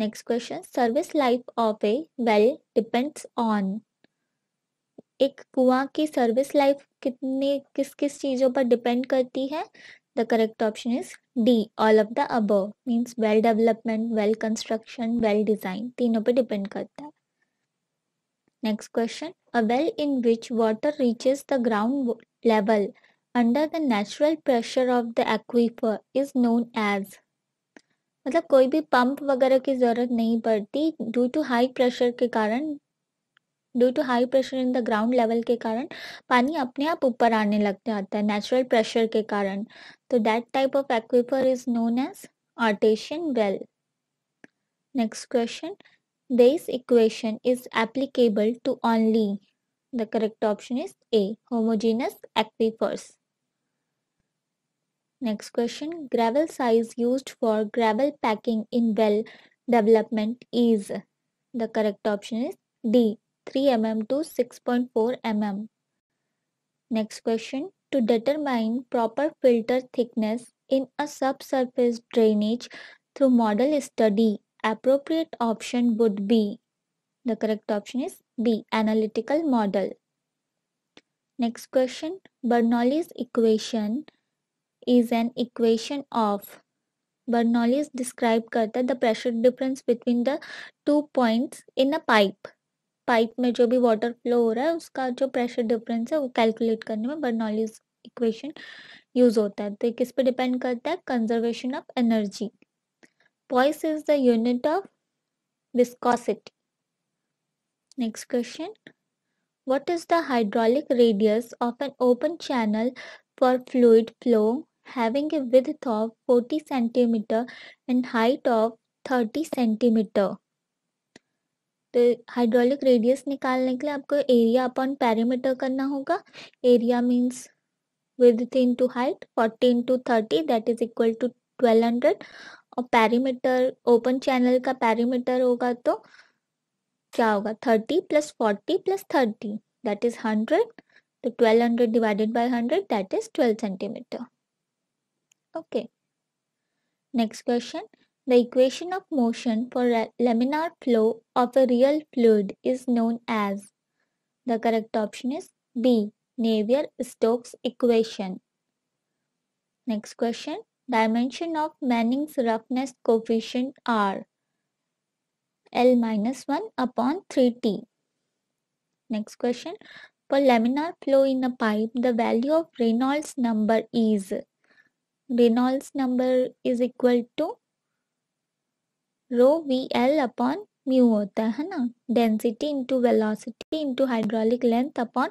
next question service life of a well depends on एक कुआं की सर्विस लाइफ कितने किस किस चीज़ों पर डिपेंड करती है the correct option is D all of the above means well development well construction well design तीनों पर डिपेंड करता है next question a well in which water reaches the ground level under the natural pressure of the aquifer is known as मतलब कोई भी pump वगैरह की ज़रूरत नहीं पड़ती ड्यू टू हाई प्रेशर के कारण due to high pressure in the ground level के कारण पानी अपने आप ऊपर आने लग जाता है नेचुरल प्रेशर के कारण तो that type of aquifer is known as artesian well next question this equation is applicable to only. The correct option is A homogeneous aquifers Next question. Gravel size used for gravel packing in well development is? The correct option is D. 3 mm to 6.4 mm. Next question. To determine proper filter thickness in a subsurface drainage through model study, appropriate option would be? The correct option is B. Analytical model. Next question. Bernoulli's equation is an equation of Bernoulli's described करता the pressure difference between the two points in a pipe Pipe में जो भी water flow हो रहा है उसका जो pressure difference है वो calculate करने में Bernoulli's equation use होता है तो किस पे depend करता है conservation of energy. Poise is the unit of viscosity. Next question. What is the hydraulic radius of an open channel for fluid flow having a width of 40 cm and height of 30 cm. तो hydraulic radius निकालने के लिए आपको area upon parameter करना होगा area means width into height forty into thirty that is equal to twelve hundred और parameter open channel का parameter होगा तो क्या होगा thirty plus forty plus thirty that is hundred तो twelve hundred divided by hundred that is twelve centimetre Okay. Next question. The equation of motion for laminar flow of a real fluid is known as? The correct option is B. Navier-Stokes equation. Next question. Dimension of Manning's roughness coefficient are L minus 1 upon 3T. Next question. For laminar flow in a pipe, the value of Reynolds number is Reynolds number is equal to rho V L upon mu होता है ना density into velocity into hydraulic length upon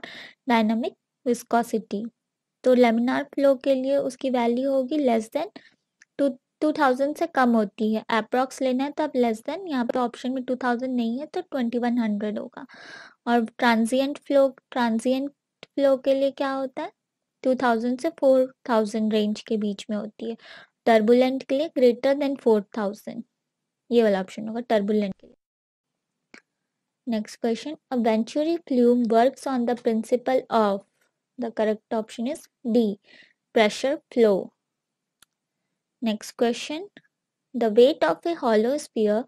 dynamic viscosity तो laminar flow के लिए उसकी value होगी less than two two thousand से कम होती है अप्रॉक्स लेना है तो अब लेस देन यहाँ पर ऑप्शन में टू थाउजेंड नहीं है तो ट्वेंटी वन हंड्रेड होगा और ट्रांजिएंट फ्लो ट्रांजिएंट फ्लो के लिए क्या होता है 2000 से 4000 रेंज के बीच में होती है टर्बुलेंट के लिए ग्रेटर देन 4000 ये वाला ऑप्शन होगा टर्बुलेंट के लिए next question a venturi flume works on the principle of the correct option is D pressure flow next question the weight of a hollow sphere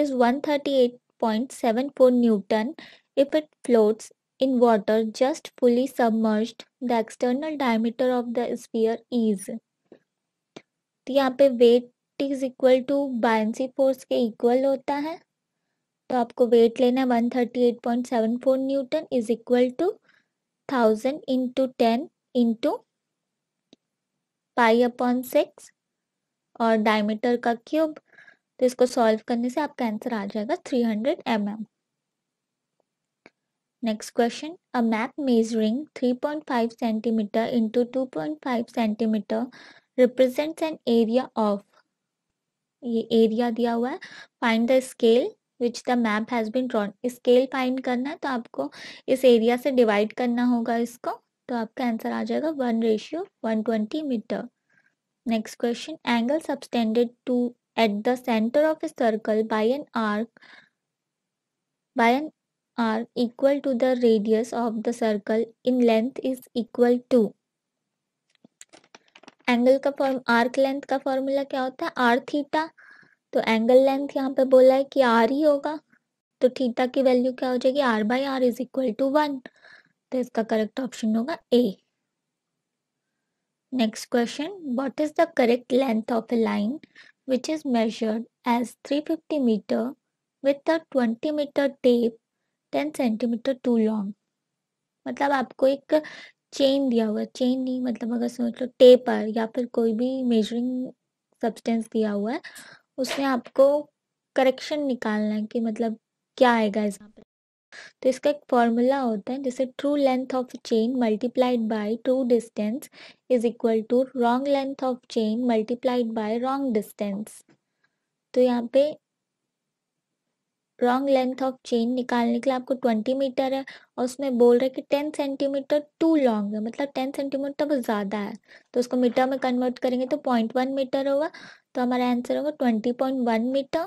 is 138.74 newton if it floats In water just fully submerged, the external diameter of the sphere is तो यहाँ पे weight is equal to buoyancy force के equal होता है तो आपको weight लेना one thirty eight point seven four newton is equal to thousand into ten into pi upon six और डायमीटर का क्यूब तो इसको सॉल्व करने से आपका आंसर आ जाएगा three hundred M M Next question. A map measuring 3.5 centimeter into 2.5 centimeter represents an area of ये एरिया दिया हुआ है find the scale which the map has been drawn scale find करना है तो आपको इस एरिया से डिवाइड करना होगा इसको तो आपका आंसर आ जाएगा one ratio one twenty metre next question angle subtended to at the centre of a circle by an arc by an R equal to the radius of the circle in length is equal to angle का form arc length का formula क्या होता है R theta तो angle length यहाँ पे बोला है कि आर ही होगा तो थीटा की वैल्यू क्या हो जाएगी R by R is equal to one तो इसका करेक्ट ऑप्शन होगा A next question what is the correct length of a line which is measured as 350 metre with a twenty metre tape ten centimetre too long मतलब आपको एक chain दिया हुआ है chain नहीं मतलब अगर सोच लो टेपर या फिर कोई भी मेजरिंग सब्सटेंस दिया हुआ है उसमें आपको करेक्शन निकालना है कि मतलब क्या आएगा यहाँ पर तो इसका एक फॉर्मूला होता है जैसे true length of chain multiplied by true distance is equal to wrong length of chain multiplied by wrong distance तो यहाँ पे रॉन्ग लेंथ ऑफ चेन निकालने के लिए आपको ट्वेंटी मीटर है और उसमें बोल रहे कि टेन सेंटीमीटर टू लॉन्ग है मतलब टेन सेंटीमीटर बहुत ज़्यादा है तो उसको मीटर में कन्वर्ट करेंगे तो पॉइंट वन मीटर होगा तो हमारा आंसर होगा ट्वेंटी पॉइंट वन मीटर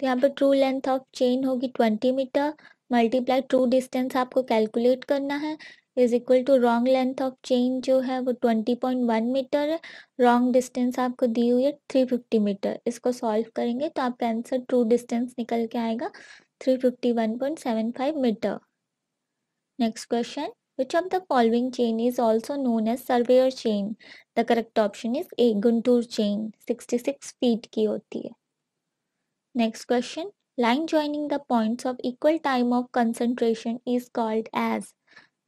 तो यहाँ पर ट्रू लेंथ ऑफ चेन होगी twenty metre multiply true distance आपको कैलकुलेट करना है is equal to wrong length of chain जो है वो ट्वेंटी पॉइंट वन मीटर है रॉन्ग डिस्टेंस आपको दी हुई है 350 मीटर इसको सॉल्व करेंगे तो आपका आंसर ट्रू डिस्टेंस निकल के आएगा three fifty seven five metre next question which of the following chain is also known as surveyor chain the correct option is A Gunter chain sixty six feet की होती है next question line joining the point of equal time of concentration is called as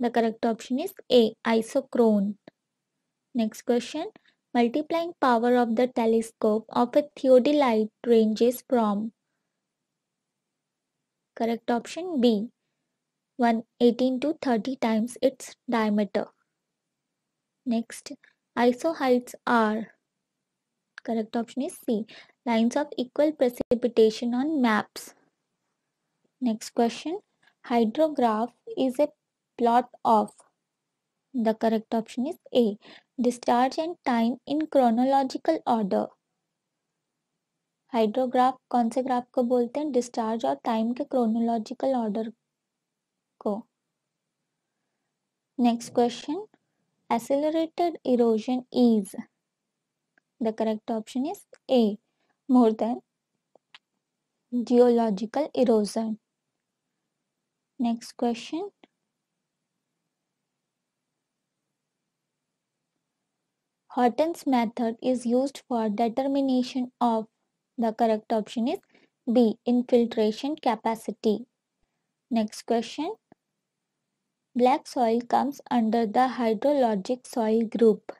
The correct option is A. Isochrone. Next question. Multiplying power of the telescope of a theodolite ranges from Correct option B. 118 to 30 times its diameter. Next, iso heights are. Correct option is C. Lines of equal precipitation on maps. Next question. Hydrograph is a plot of the correct option is A discharge and time in chronological order hydrograph कौन से graph को बोलते हैं discharge और time के chronological order को next question accelerated erosion is the correct option is A more than geological erosion next question Horton's method is used for determination of the correct option is B. Infiltration capacity. Next question. Black soil comes under the hydrologic soil group.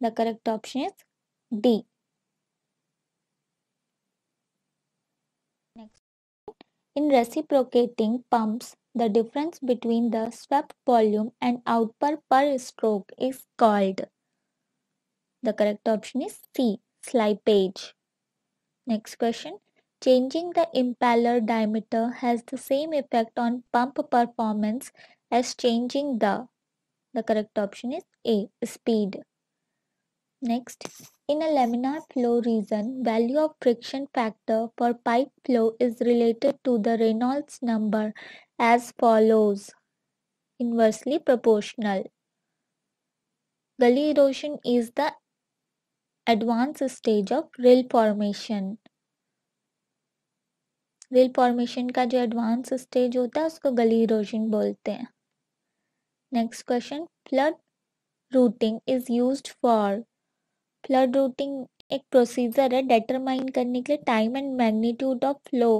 The correct option is D. Next. In reciprocating pumps, the difference between the swept volume and output per stroke is called the correct option is C. Slippage. Next question. Changing the impeller diameter has the same effect on pump performance as changing the. The correct option is A. Speed. Next, in a laminar flow region, value of friction factor for pipe flow is related to the Reynolds number as follows. Inversely proportional. Gully erosion is the advance stage of rill formation rill formation का जो advance stage होता है उसको गली erosion बोलते हैं next question flood routing is use for flood routing एक procedure है डेटरमाइन करने के लिए time and magnitude of flow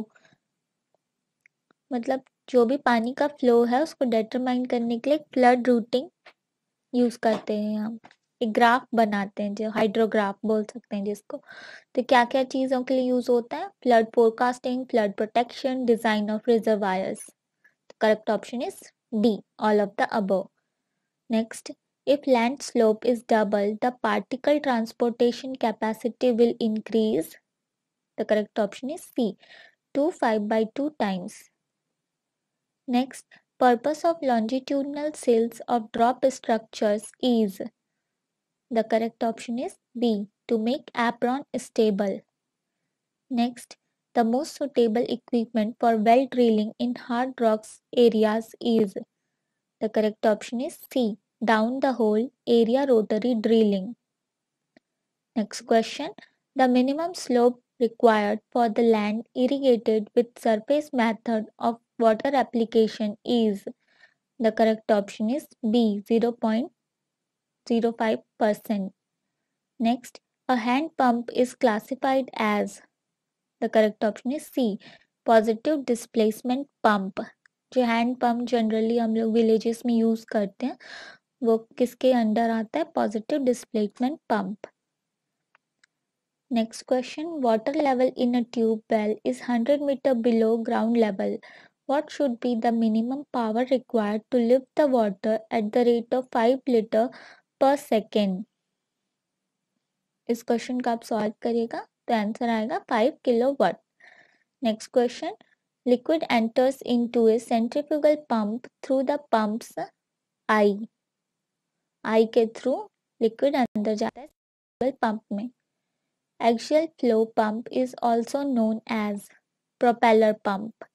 मतलब जो भी पानी का फ्लो है उसको डेटरमाइन करने के लिए फ्लड रूटिंग यूज करते हैं हम एक ग्राफ बनाते हैं जो हाइड्रोग्राफ बोल सकते हैं जिसको तो क्या क्या चीजों के लिए यूज होता है flood forecasting flood protection design of reservoirs तो correct option is D all of the above next if land slope is double the particle transportation capacity will increase the correct option is C two five by two times next purpose of longitudinal sills of drop structure is The correct option is B. To make apron stable. Next, the most suitable equipment for well drilling in hard rocks areas is the correct option is C. Down the hole area rotary drilling. Next question. The minimum slope required for the land irrigated with surface method of water application is the correct option is B 0.5 0.05%. Next, a hand pump is classified as the correct option is C. positive displacement pump. जो hand pump generally हम लोग villages में use करते हैं वो किसके under आता है positive displacement pump next question water level in a tube well is hundred metre below ground level what should be the minimum power required to lift the water at the rate of 5 liter per second इस question का आप solve करिएगा तो answer आएगा five kilowatt next question liquid enters into a centrifugal pump through the pump's eye eye के थ्रू liquid अंदर जाता है पंप में axial flow pump is also known as propeller pump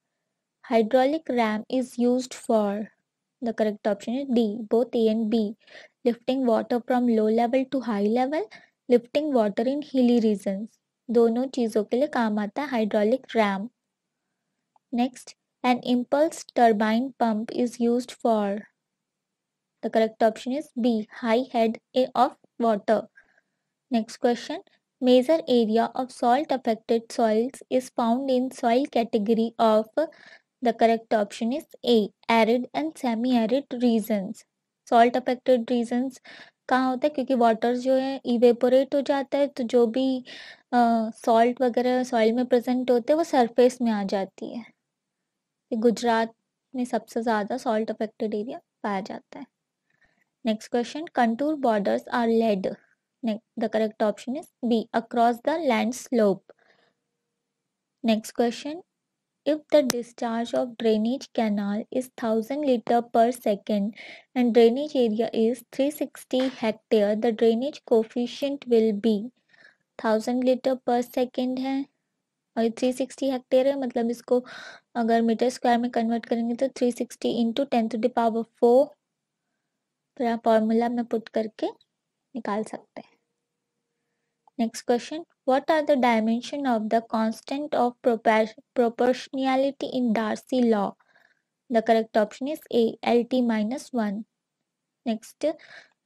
hydraulic ram is used for the correct option is D both A and B lifting water from low level to high level lifting water in hilly region दोनों चीजों के लिए काम आता है hydraulic ram next an impulse turbine pump is use for the correct option is B high head a of water next question major area of salt affected soils is found in soil category of the correct option is A arid and semi arid region salt affected regions कहाँ होता है क्योंकि water जो है evaporate हो जाता है तो जो भी सॉल्ट वगैरह सॉइल में प्रेजेंट होते हैं वो सरफेस में आ जाती है गुजरात में सबसे ज़्यादा सॉल्ट अफेक्टेड एरिया पाया जाता है next question contour borders are laid the correct option is B across the land slope next question if the discharge of drainage canal is 1000 liter per second and drainage area is 360 hectare the drainage coefficient will be 1000 liter per second है और 360 hectare है मतलब इसको अगर metre square में convert करेंगे तो 360 sixty into ten to the power four पूरा फॉर्मूला में पुट करके निकाल सकते हैं next question What are the dimensions of the constant of proportionality in Darcy law? The correct option is A, LT minus 1. Next,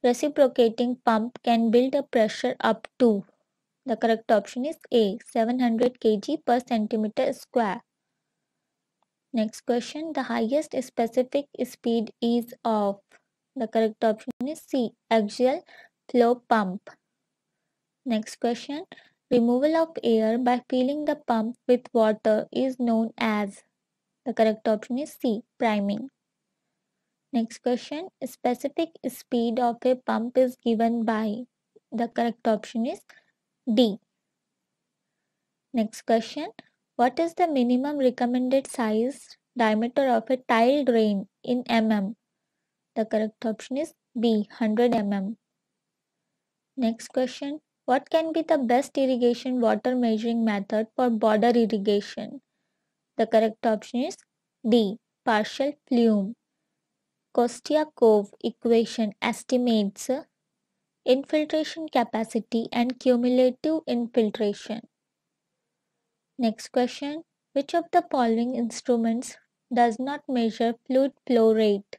reciprocating pump can build a pressure up to. The correct option is A, 700 kg per centimeter square. Next question, the highest specific speed is of. The correct option is C, axial flow pump. Next question, Removal of air by filling the pump with water is known as the correct option is C. Priming. Next question. Specific speed of a pump is given by the correct option is D. Next question. What is the minimum recommended size diameter of a tile drain in mm? The correct option is B. 100 mm. Next question. What can be the best irrigation water measuring method for border irrigation? The correct option is D. Partial plume. Kostyakov equation estimates infiltration capacity and cumulative infiltration. Next question. Which of the following instruments does not measure fluid flow rate?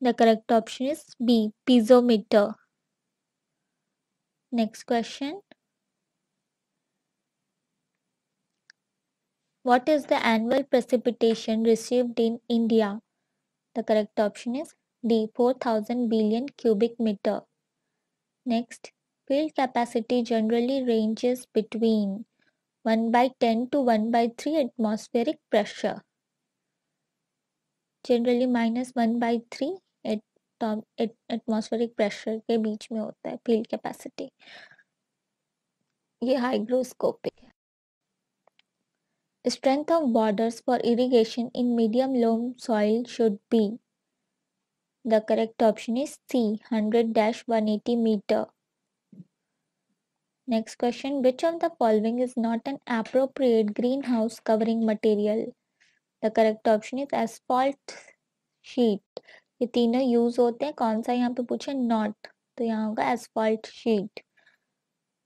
The correct option is B. Piezometer. Next question. What is the annual precipitation received in India? The correct option is D 4000 billion cubic meter. Next, field capacity generally ranges between 1 by 10 to 1 by 3 atmospheric pressure. Generally minus 1 by 3 at atmospheric pressure के बीच में होता है field capacity ये hygroscopic है strength of borders for irrigation in medium loam soil should be the correct option is C hundred dash one eighty metre next question which of the following is not an appropriate green house covering material the correct option is asphalt sheet ये तीनों use होते हैं कौन सा यहाँ पे पूछे not तो यहाँ होगा asphalt sheet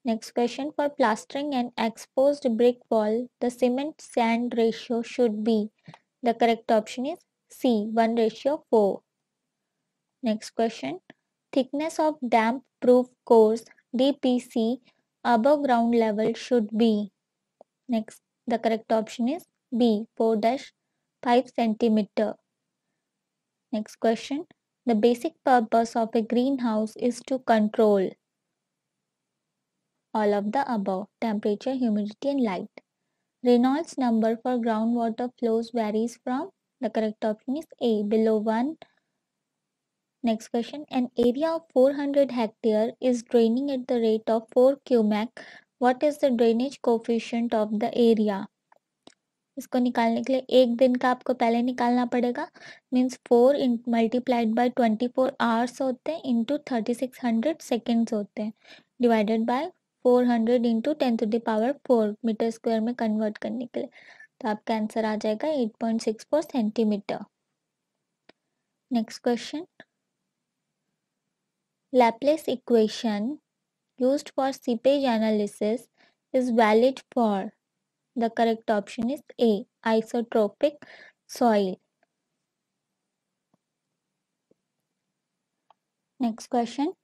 next question for plastering and exposed brick wall the cement sand ratio should be the correct option is C one ratio four next question thickness of damp proof course D P C above ground level should be next the correct option is B four dash five centimetre Next question. The basic purpose of a greenhouse is to control all of the above, temperature, humidity and light. Reynolds number for groundwater flows varies from, the correct option is A, below 1. Next question. An area of 400 hectare is draining at the rate of 4 cumac. What is the drainage coefficient of the area? इसको निकालने के लिए एक दिन का आपको पहले निकालना पड़ेगा means four in multiplied by twenty four hours होते हैं into thirty six hundred seconds होते हैं divided by four hundred into ten to the power four metre square में कन्वर्ट करने के लिए तो आपका आंसर आ जाएगा eight point six four centimetre next question Laplace equation use for seepage analysis is valid for The correct option is A. Isotropic soil. Next question.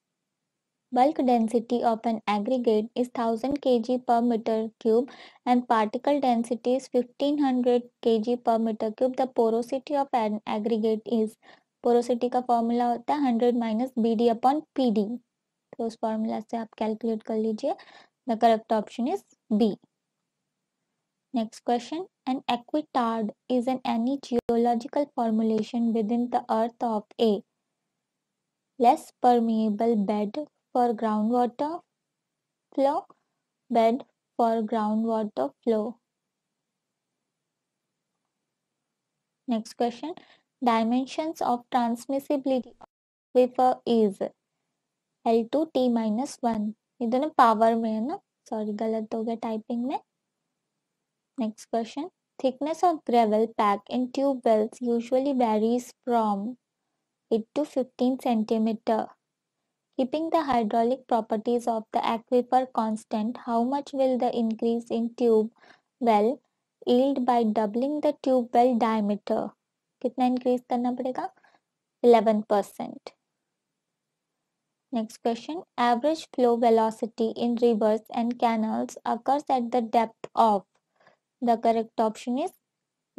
Bulk density of an aggregate is 1000 kg per meter cube and particle density is 1500 kg per meter cube. The porosity of an aggregate is porosity का formula होता है hundred minus B D upon P D तो उस formula से आप calculate कर लीजिए the correct option is B Next question. An aquitard is an any geological formulation within the earth of a less permeable bed for groundwater flow, bed for groundwater flow. Next question. Dimensions of transmissibility of is L2 T minus 1. ये दोनों power में है ना Sorry, गलत हो गया में Next question. Thickness of gravel packed in tube wells usually varies from 8 to 15 centimeter. Keeping the hydraulic properties of the aquifer constant, how much will the increase in tube well yield by doubling the tube well diameter? कितना increase करना पड़ेगा 11 percent. Next question. Average flow velocity in rivers and canals occurs at the depth of the correct option is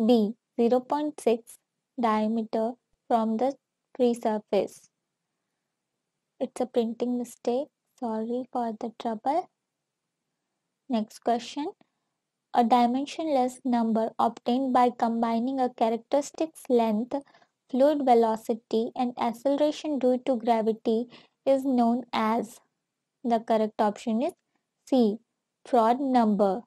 B 0.6 diameter from the free surface. It's a printing mistake. Sorry for the trouble. Next question. A dimensionless number obtained by combining a characteristic length, fluid velocity and acceleration due to gravity is known as. The correct option is C. Prod number.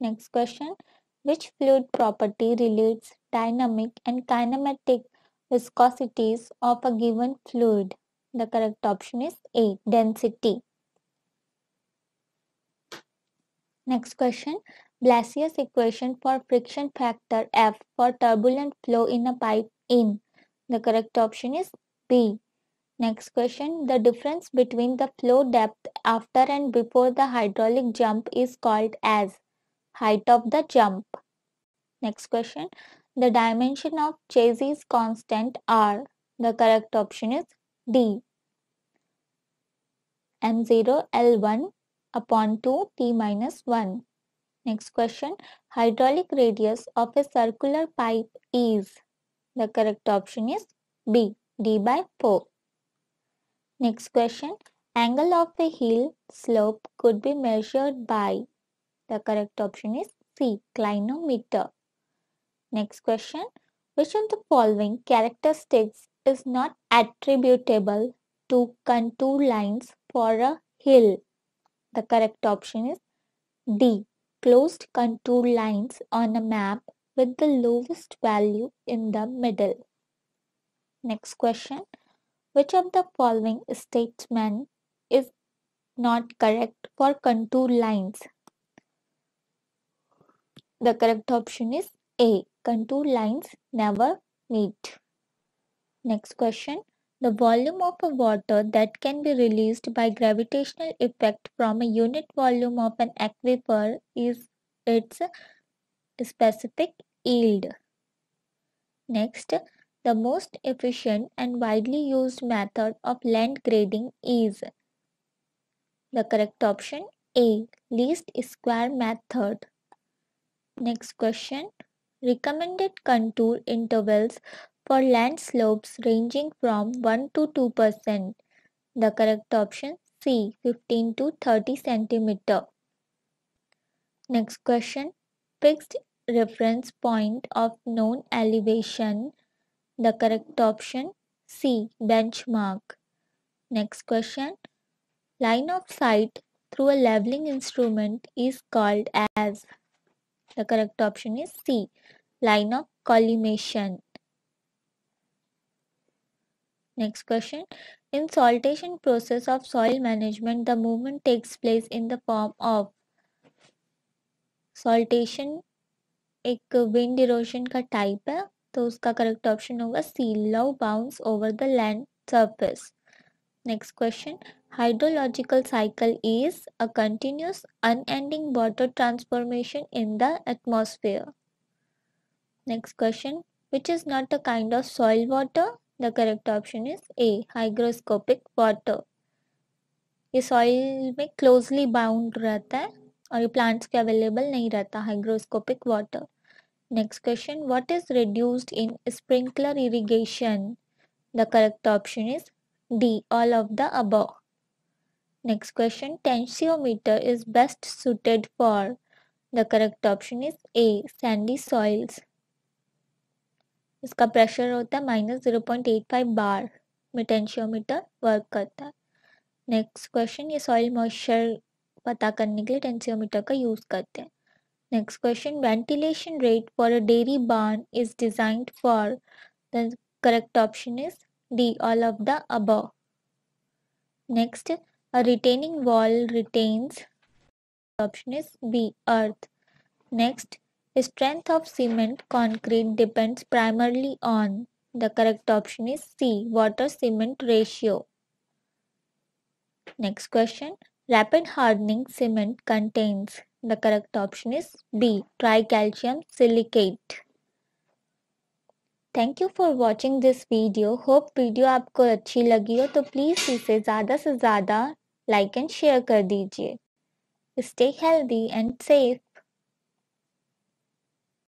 Next question. Which fluid property relates dynamic and kinematic viscosities of a given fluid? The correct option is A. Density. Next question. Blasius equation for friction factor F for turbulent flow in a pipe in. The correct option is B. Next question. The difference between the flow depth after and before the hydraulic jump is called as height of the jump. Next question. The dimension of chassis constant R. The correct option is D. M0 L1 upon 2 T minus 1. Next question. Hydraulic radius of a circular pipe is. The correct option is B. D by 4. Next question. Angle of a hill slope could be measured by. The correct option is C. Clinometer. Next question. Which of the following characteristics is not attributable to contour lines for a hill? The correct option is D. Closed contour lines on a map with the lowest value in the middle. Next question. Which of the following statement is not correct for contour lines? The correct option is A. Contour lines never meet. Next question. The volume of a water that can be released by gravitational effect from a unit volume of an aquifer is its specific yield. Next, the most efficient and widely used method of land grading is the correct option A. Least square method. Next question. Recommended contour intervals for land slopes ranging from 1 to 2%. The correct option C 15 to 30 centimeter. Next question. Fixed reference point of known elevation. The correct option C benchmark. Next question. Line of sight through a leveling instrument is called as The correct option is C. Line of collimation. Next question. In saltation process of soil management, the movement takes place in the form of saltation एक wind erosion का type है तो उसका correct option होगा C low bounce over the land surface next question hydrological cycle is a continuous unending water transformation in the atmosphere. Next question, which is not a kind of soil water? The correct option is A. Hygroscopic water. ये soil में closely bound रहता है और ये plants के available नहीं रहता hygroscopic water. Next question, what is reduced in sprinkler irrigation? The correct option is D. All of the above. Next question tensiometer is best suited for the correct option is A sandy soils. इसका pressure होता है minus zero point eight five bar में tensiometer work करता है next question ये soil moisture पता करने के लिए टेंशियोमीटर का यूज़ करते हैं next question ventilation rate for a dairy barn is designed for the correct option is D all of the above next A retaining wall retains option is B. Earth. Next, strength of cement concrete depends primarily on the correct option is C. Water cement ratio. Next question. Rapid hardening cement contains the correct option is B. Tricalcium silicate. Thank you for watching this video. Hope video आपको अच्छी लगी हो तो please इसे ज़्यादा से ज़्यादा like and share कर दीजिए स्टे हेल्दी एंड सेफ